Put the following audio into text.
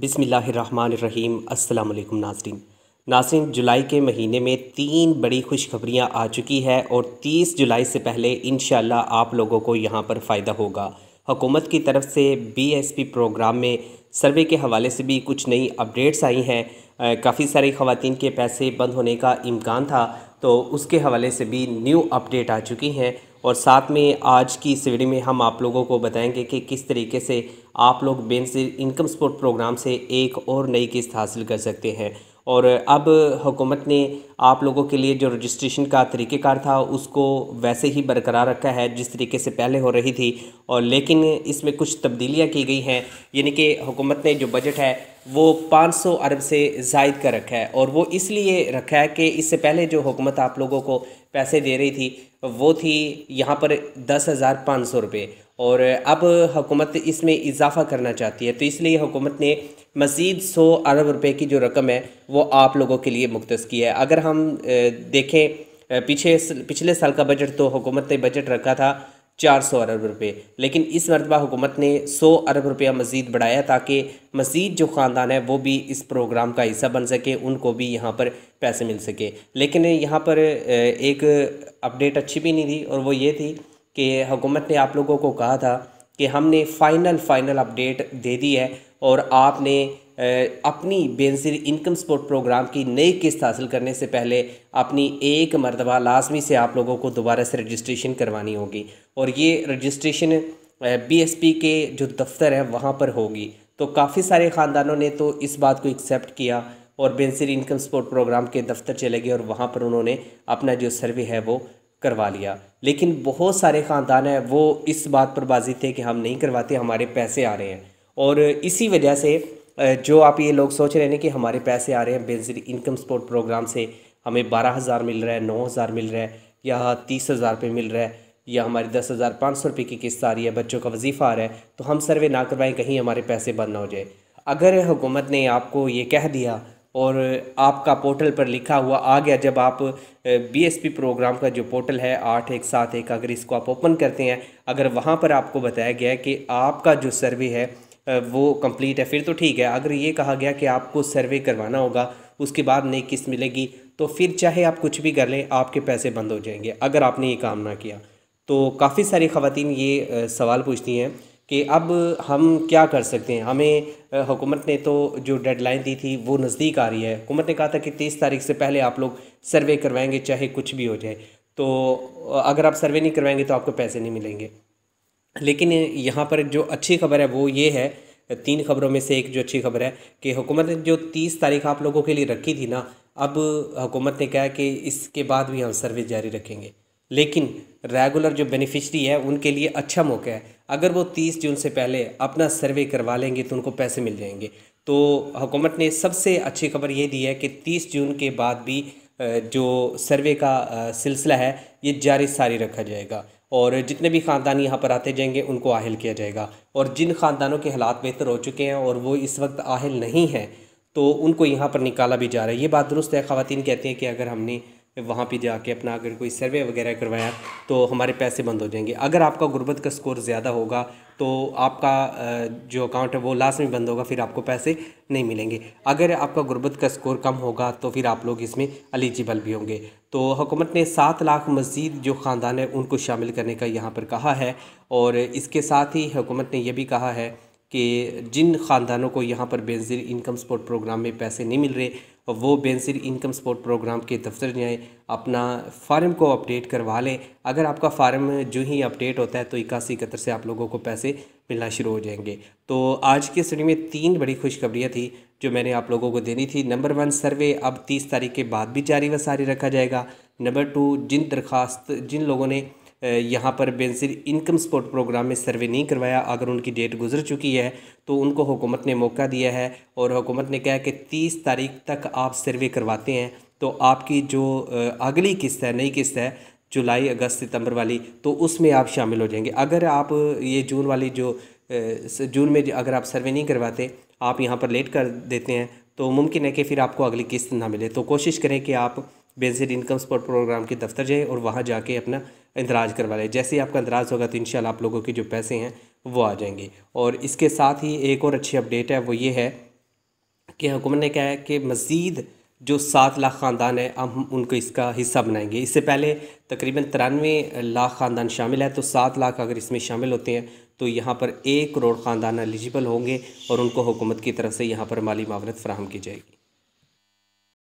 बिसमीम् अल्लाम नाजरीन नाजरीन जुलाई के महीने में तीन बड़ी खुशखबरियाँ आ चुकी है और 30 जुलाई से पहले इन आप लोगों को यहाँ पर फ़ायदा होगा हुकूमत की तरफ से बीएसपी प्रोग्राम में सर्वे के हवाले से भी कुछ नई अपडेट्स आई हैं काफ़ी सारी खवतिन के पैसे बंद होने का इम्कान था तो उसके हवाले से भी न्यू अपडेट आ चुकी हैं और साथ में आज की इस वीडियो में हम आप लोगों को बताएंगे कि किस तरीके से आप लोग बेनजिर इनकम सपोर्ट प्रोग्राम से एक और नई किस्त हासिल कर सकते हैं और अब हुकूमत ने आप लोगों के लिए जो रजिस्ट्रेशन का तरीक़ेकार था उसको वैसे ही बरकरार रखा है जिस तरीके से पहले हो रही थी और लेकिन इसमें कुछ तब्दीलियाँ की गई हैं यानी कि हुकूमत ने जो बजट है वो 500 अरब से जायद का रखा है और वो इसलिए रखा है कि इससे पहले जो हुकूमत आप लोगों को पैसे दे रही थी वो थी यहाँ पर दस हज़ार पाँच सौ रुपये और अब हुकूमत इसमें इजाफ़ा करना चाहती है तो इसलिए हुकूमत ने मज़ीद सौ अरब रुपये की जो रकम है वो आप लोगों के लिए मुख्त की है अगर हम हम देखें पीछे पिछले साल का बजट तो हुकूमत ने बजट रखा था चार सौ अरब रुपये लेकिन इस मरतबा हुकूमत ने सौ अरब रुपया मज़ीद बढ़ाया ताकि मज़ीद जो ख़ानदान है वो भी इस प्रोग्राम का हिस्सा बन सके उनको भी यहाँ पर पैसे मिल सके लेकिन यहाँ पर एक अपडेट अच्छी भी नहीं थी और वो ये थी कि हुकूमत ने आप लोगों को कहा था कि हमने फ़ाइनल फ़ाइनल अपडेट दे दी है और आपने अपनी बेनसर इनकम सपोर्ट प्रोग्राम की नई किस्त हासिल करने से पहले अपनी एक मरतबा लाजमी से आप लोगों को दोबारा से रजिस्ट्रेशन करवानी होगी और ये रजिस्ट्रेशन बीएसपी के जो दफ्तर है वहाँ पर होगी तो काफ़ी सारे ख़ानदानों ने तो इस बात को एक्सेप्ट किया और बेनसर इनकम सपोर्ट प्रोग्राम के दफ्तर चले गए और वहाँ पर उन्होंने अपना जो सर्वे है वो करवा लिया लेकिन बहुत सारे ख़ानदान हैं वो इस बात पर बाजी थे कि हम नहीं करवाते हमारे पैसे आ रहे हैं और इसी वजह से जो आप ये लोग सोच रहे हैं कि हमारे पैसे आ रहे हैं बेनजर इनकम सपोर्ट प्रोग्राम से हमें बारह हज़ार मिल रहा है नौ हज़ार मिल रहा है या तीस हज़ार रुपये मिल रहा है या हमारे दस हज़ार पाँच सौ रुपये की किस्त आ रही है बच्चों का वजीफ़ा आ रहा है तो हम सर्वे ना करवाएं कहीं हमारे पैसे बंद ना हो जाए अगर हुकूमत ने आपको ये कह दिया और आपका पोर्टल पर लिखा हुआ आ गया जब आप बीएसपी प्रोग्राम का जो पोर्टल है आठ एक सात एक अगर इसको आप ओपन करते हैं अगर वहाँ पर आपको बताया गया है कि आपका जो सर्वे है वो कंप्लीट है फिर तो ठीक है अगर ये कहा गया कि आपको सर्वे करवाना होगा उसके बाद नई किस्त मिलेगी तो फिर चाहे आप कुछ भी कर लें आपके पैसे बंद हो जाएंगे अगर आपने ये काम ना किया तो काफ़ी सारी खातन ये सवाल पूछती हैं कि अब हम क्या कर सकते हैं हमें हुकूमत ने तो जो डेडलाइन दी थी वो नज़दीक आ रही है हुकूमत ने कहा था कि तीस तारीख से पहले आप लोग सर्वे करवाएंगे चाहे कुछ भी हो जाए तो अगर आप सर्वे नहीं करवाएंगे तो आपको पैसे नहीं मिलेंगे लेकिन यहाँ पर जो अच्छी खबर है वो ये है तीन खबरों में से एक जो अच्छी खबर है कि हुकूमत ने जो तीस तारीख आप लोगों के लिए रखी थी ना अब हुकूमत ने कहा कि इसके बाद भी हम सर्विस जारी रखेंगे लेकिन रेगुलर जो बेनिफिशरी है उनके लिए अच्छा मौका है अगर वो तीस जून से पहले अपना सर्वे करवा लेंगे तो उनको पैसे मिल जाएंगे तो हुकूमत ने सबसे अच्छी खबर ये दी है कि तीस जून के बाद भी जो सर्वे का सिलसिला है ये जारी सारी रखा जाएगा और जितने भी ख़ानदान यहाँ पर आते जाएंगे उनको आहल किया जाएगा और जिन ख़ानदानों के हालात बेहतर हो चुके हैं और वो इस वक्त आहल नहीं हैं तो उनको यहाँ पर निकाला भी जा रहा है ये बात दुरुस्त है ख़वान कहती हैं कि अगर हमने वहाँ पे जाके अपना अगर कोई सर्वे वगैरह करवाया तो हमारे पैसे बंद हो जाएंगे अगर आपका गुर्बत का स्कोर ज़्यादा होगा तो आपका जो अकाउंट है वो लास्ट में बंद होगा फिर आपको पैसे नहीं मिलेंगे अगर आपका गुर्बत का स्कोर कम होगा तो फिर आप लोग इसमें एलिजिबल भी होंगे तो हुकूमत ने सात लाख मज़ीद जो ख़ानदान है उनको शामिल करने का यहाँ पर कहा है और इसके साथ ही हुकूमत ने यह भी कहा है कि जिन ख़ानदानों को यहाँ पर बेनज़िर इनकम सपोर्ट प्रोग्राम में पैसे नहीं मिल रहे वो बेनज़िर इनकम सपोर्ट प्रोग्राम के दफ्तर जाएँ अपना फार्म को अपडेट करवा लें अगर आपका फार्म जो ही अपडेट होता है तो इक्यासी इकहत्तर से आप लोगों को पैसे मिलना शुरू हो जाएंगे तो आज की स्टडी में तीन बड़ी खुशखबरियाँ थी जो मैंने आप लोगों को देनी थी नंबर वन सर्वे अब तीस तारीख के बाद भी जारी व सारी रखा जाएगा नंबर टू जिन दरख्वास्त जिन लोगों ने यहाँ पर बेनसर इनकम सपोर्ट प्रोग्राम में सर्वे नहीं करवाया अगर उनकी डेट गुजर चुकी है तो उनको हुकूमत ने मौका दिया है और हुकूमत ने कहा कि तीस तारीख तक आप सर्वे करवाते हैं तो आपकी जो अगली किस्त है नई किस्त है जुलाई अगस्त सितंबर वाली तो उसमें आप शामिल हो जाएंगे अगर आप ये जून वाली जो जून में अगर आप सर्वे नहीं करवाते आप यहाँ पर लेट कर देते हैं तो मुमकिन है कि फिर आपको अगली किस्त ना मिले तो कोशिश करें कि आप बेसिड इनकम सपोर्ट प्रोग्राम के दफ्तर जाएँ और वहाँ जाके अपना इंदराज करवा लें जैसे ही आपका इंदराज होगा तो इन आप लोगों के जो पैसे हैं वो आ जाएंगे और इसके साथ ही एक और अच्छी अपडेट है वो ये है कि हुकूमत ने कहा है कि मज़ीद जो सात लाख ख़ानदान है हम उनको इसका हिस्सा बनाएंगे इससे पहले तकरीबन तिरानवे लाख ख़ानदान शामिल है तो सात लाख अगर इसमें शामिल होते हैं तो यहाँ पर एक करोड़ ख़ानदान एलिजिबल होंगे और उनको हुकूमत की तरफ से यहाँ पर माली मावरत फ्राहम की जाएगी